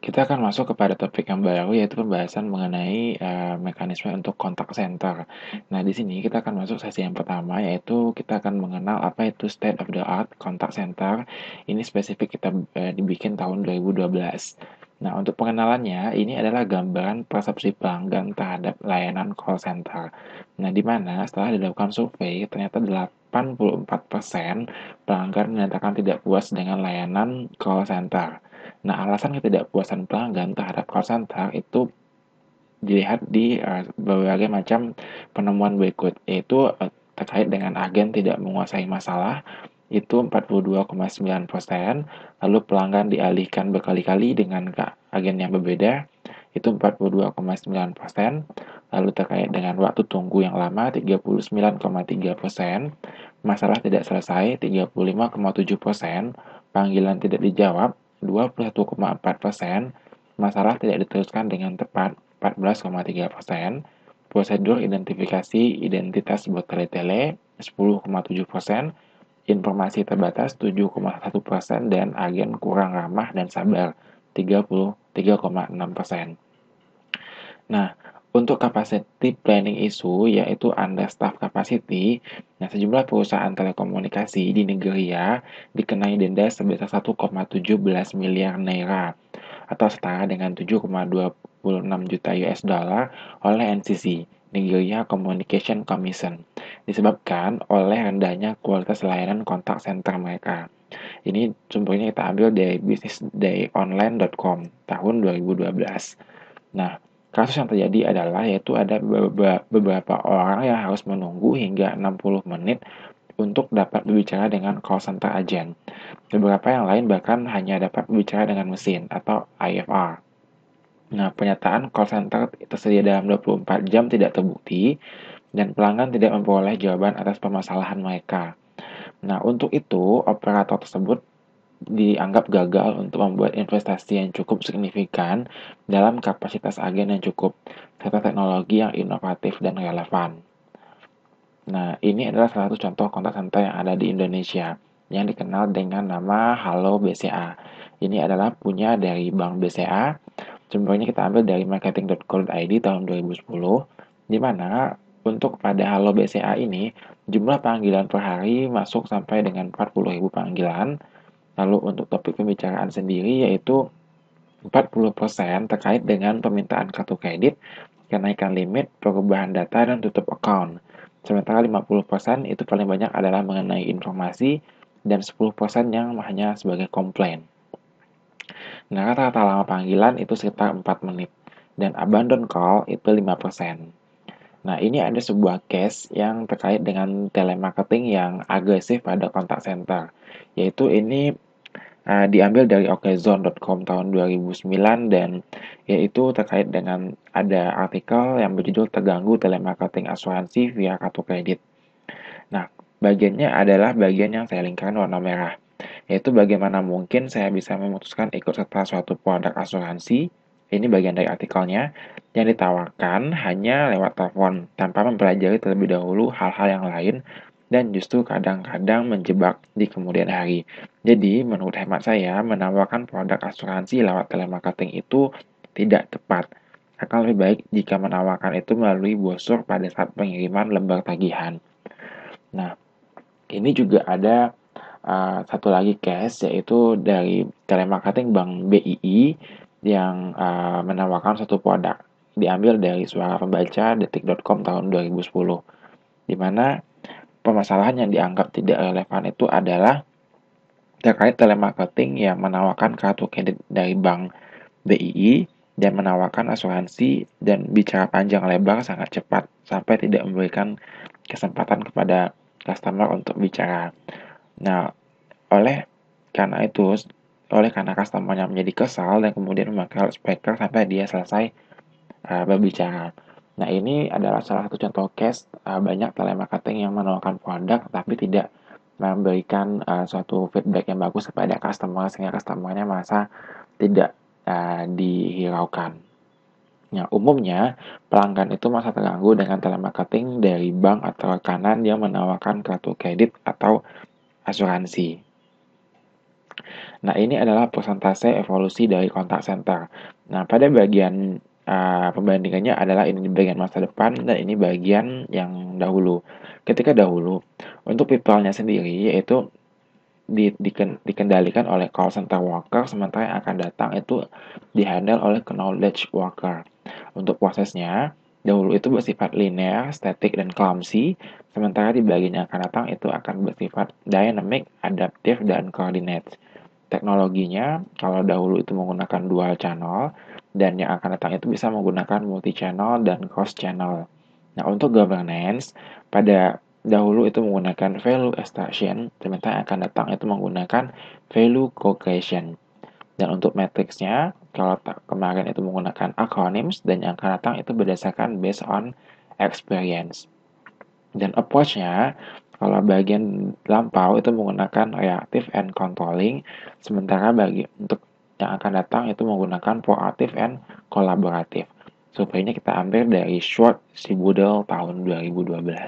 Kita akan masuk kepada topik yang baru yaitu pembahasan mengenai uh, mekanisme untuk kontak center. Nah, di sini kita akan masuk sesi yang pertama yaitu kita akan mengenal apa itu state of the art kontak center. Ini spesifik kita uh, dibikin tahun 2012. Nah, untuk pengenalannya, ini adalah gambaran persepsi pelanggan terhadap layanan call center. Nah, di mana setelah dilakukan survei, ternyata 84% pelanggan menyatakan tidak puas dengan layanan call center. Nah, alasan ketidakpuasan pelanggan terhadap call center itu dilihat di uh, berbagai macam penemuan berikut, yaitu uh, terkait dengan agen tidak menguasai masalah, itu 42,9 persen. Lalu pelanggan dialihkan berkali-kali dengan agen yang berbeda, itu 42,9 persen. Lalu terkait dengan waktu tunggu yang lama, 39,3 persen. Masalah tidak selesai, 35,7 persen. Panggilan tidak dijawab, 21,4 persen, masalah tidak diteruskan dengan tepat 14,3 persen, prosedur identifikasi identitas bertele-tele 10,7 persen, informasi terbatas 7,1 persen, dan agen kurang ramah dan sabar 33,6 persen. Nah, untuk capacity planning isu yaitu staff capacity, nah sejumlah perusahaan telekomunikasi di Nigeria ya, dikenai denda sebesar 1,17 miliar naira atau setara dengan 7,26 juta US dollar oleh NCC, Nigeria Communication Commission, disebabkan oleh rendahnya kualitas layanan kontak center mereka. Ini sumbernya kita ambil dari bisnis tahun 2012. Nah, Kasus yang terjadi adalah yaitu ada beberapa orang yang harus menunggu hingga 60 menit untuk dapat berbicara dengan call center agent. Beberapa yang lain bahkan hanya dapat berbicara dengan mesin atau IFR. Nah, pernyataan call center tersedia dalam 24 jam tidak terbukti dan pelanggan tidak memperoleh jawaban atas permasalahan mereka. Nah, untuk itu operator tersebut dianggap gagal untuk membuat investasi yang cukup signifikan dalam kapasitas agen yang cukup, serta teknologi yang inovatif dan relevan. Nah, ini adalah salah satu contoh kontak center yang ada di Indonesia, yang dikenal dengan nama Halo BCA. Ini adalah punya dari Bank BCA, Contohnya kita ambil dari marketing.co.id tahun 2010, di mana untuk pada Halo BCA ini, jumlah panggilan per hari masuk sampai dengan 40.000 panggilan, Lalu untuk topik pembicaraan sendiri yaitu 40% terkait dengan permintaan kartu kredit, kenaikan limit, perubahan data, dan tutup account. Sementara 50% itu paling banyak adalah mengenai informasi dan 10% yang hanya sebagai komplain. Nah, rata-rata lama panggilan itu sekitar 4 menit dan abandon call itu 5%. Nah, ini ada hmm. sebuah case yang terkait dengan telemarketing yang agresif pada kontak center, yaitu ini uh, diambil dari okezone.com tahun 2009 dan yaitu terkait dengan ada artikel yang berjudul terganggu telemarketing asuransi via kartu kredit. Nah, bagiannya adalah bagian yang saya lingkar warna merah, yaitu bagaimana mungkin saya bisa memutuskan ikut serta suatu produk asuransi ini bagian dari artikelnya yang ditawarkan hanya lewat telepon tanpa mempelajari terlebih dahulu hal-hal yang lain dan justru kadang-kadang menjebak di kemudian hari. Jadi, menurut hemat saya, menawarkan produk asuransi lewat telemarketing itu tidak tepat. Akan lebih baik jika menawarkan itu melalui brosur pada saat pengiriman lembar tagihan. Nah, ini juga ada uh, satu lagi case yaitu dari telemarketing Bank BII yang uh, menawarkan satu produk diambil dari suara pembaca detik.com tahun 2010 di mana permasalahan yang dianggap tidak relevan itu adalah terkait telemarketing yang menawarkan kartu kredit dari bank BII dan menawarkan asuransi dan bicara panjang lebar sangat cepat sampai tidak memberikan kesempatan kepada customer untuk bicara. Nah, oleh karena itu oleh karena customernya menjadi kesal dan kemudian memakai speaker sampai dia selesai uh, berbicara. Nah ini adalah salah satu contoh case uh, banyak telemarketing yang menawarkan produk tapi tidak memberikan uh, suatu feedback yang bagus kepada customer sehingga customernya merasa tidak uh, dihiraukan. Nah, umumnya pelanggan itu merasa terganggu dengan telemarketing dari bank atau kanan yang menawarkan kartu kredit atau asuransi. Nah, ini adalah persentase evolusi dari kontak center. Nah, pada bagian uh, pembandingannya adalah ini di bagian masa depan dan ini bagian yang dahulu. Ketika dahulu, untuk people sendiri yaitu di, di, dikendalikan oleh call center worker, sementara yang akan datang itu dihandle oleh knowledge worker. Untuk prosesnya, dahulu itu bersifat linear, static, dan clumsy, sementara di bagian yang akan datang itu akan bersifat dynamic, adaptive, dan coordinate teknologinya kalau dahulu itu menggunakan dual channel dan yang akan datang itu bisa menggunakan multi channel dan cross channel. Nah, untuk governance pada dahulu itu menggunakan value extraction, ternyata yang akan datang itu menggunakan value co-creation. Dan untuk matriksnya, kalau kemarin itu menggunakan acronyms dan yang akan datang itu berdasarkan based on experience. Dan approach-nya kalau bagian lampau itu menggunakan reaktif and controlling, sementara bagi untuk yang akan datang itu menggunakan proaktif and kolaboratif. Surveinya kita ambil dari Short si Budel tahun 2012.